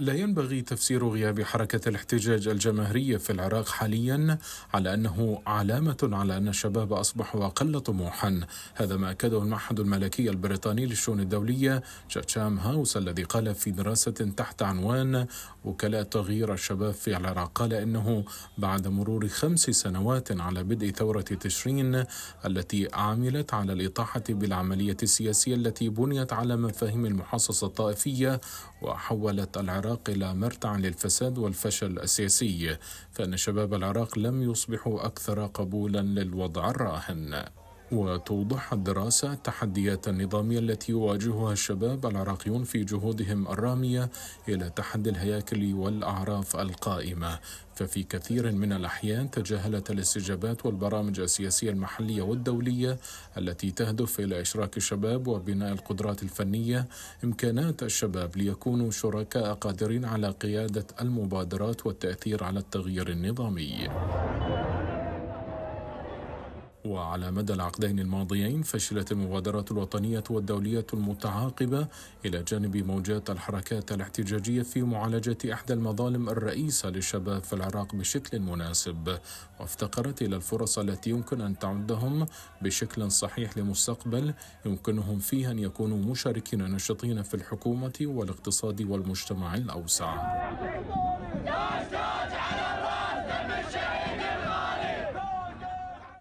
لا ينبغي تفسير غياب حركة الاحتجاج الجماهيرية في العراق حاليا على أنه علامة على أن الشباب أصبحوا أقل طموحا هذا ما أكده المعهد الملكي البريطاني للشؤون الدولية شاتشام هاوس الذي قال في دراسة تحت عنوان وكلاء تغيير الشباب في العراق قال إنه بعد مرور خمس سنوات على بدء ثورة تشرين التي عملت على الإطاحة بالعملية السياسية التي بنيت على مفاهيم المحاصصة الطائفية وحولت العراق العراق إلى مرتع للفساد والفشل السياسي فإن شباب العراق لم يصبحوا أكثر قبولا للوضع الراهن وتوضح الدراسة التحديات النظامية التي يواجهها الشباب العراقيون في جهودهم الرامية إلى تحدي الهياكل والأعراف القائمة ففي كثير من الأحيان تجاهلت الاستجابات والبرامج السياسية المحلية والدولية التي تهدف إلى إشراك الشباب وبناء القدرات الفنية إمكانات الشباب ليكونوا شركاء قادرين على قيادة المبادرات والتأثير على التغيير النظامي. وعلى مدى العقدين الماضيين فشلت المبادرات الوطنية والدولية المتعاقبة إلى جانب موجات الحركات الاحتجاجية في معالجة إحدى المظالم الرئيسة للشباب في العراق بشكل مناسب وافتقرت إلى الفرص التي يمكن أن تعدهم بشكل صحيح لمستقبل يمكنهم فيه أن يكونوا مشاركين نشطين في الحكومة والاقتصاد والمجتمع الأوسع.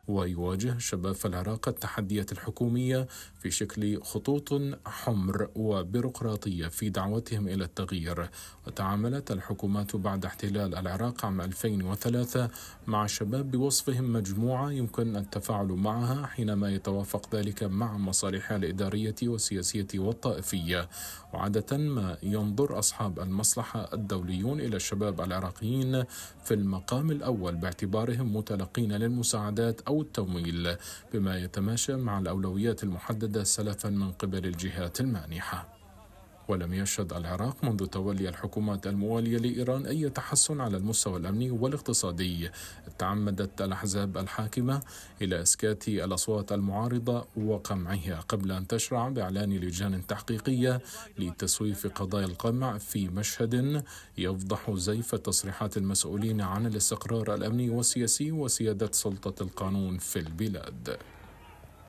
ويواجه شباب في العراق التحديات الحكومية في شكل خطوط حمر وبيروقراطية في دعوتهم إلى التغيير وتعاملت الحكومات بعد احتلال العراق عام 2003 مع الشباب بوصفهم مجموعة يمكن التفاعل معها حينما يتوافق ذلك مع مصالحها الإدارية والسياسية والطائفية وعادة ما ينظر أصحاب المصلحة الدوليون إلى الشباب العراقيين في المقام الأول باعتبارهم متلقين للمساعدات أو أو التمويل بما يتماشى مع الأولويات المحددة سلفا من قبل الجهات المانحة ولم يشهد العراق منذ تولي الحكومات الموالية لإيران أي تحسن على المستوى الأمني والاقتصادي تعمدت الأحزاب الحاكمة إلى إسكات الأصوات المعارضة وقمعها قبل أن تشرع بإعلان لجان تحقيقية لتسويف قضايا القمع في مشهد يفضح زيف تصريحات المسؤولين عن الاستقرار الأمني والسياسي وسيادة سلطة القانون في البلاد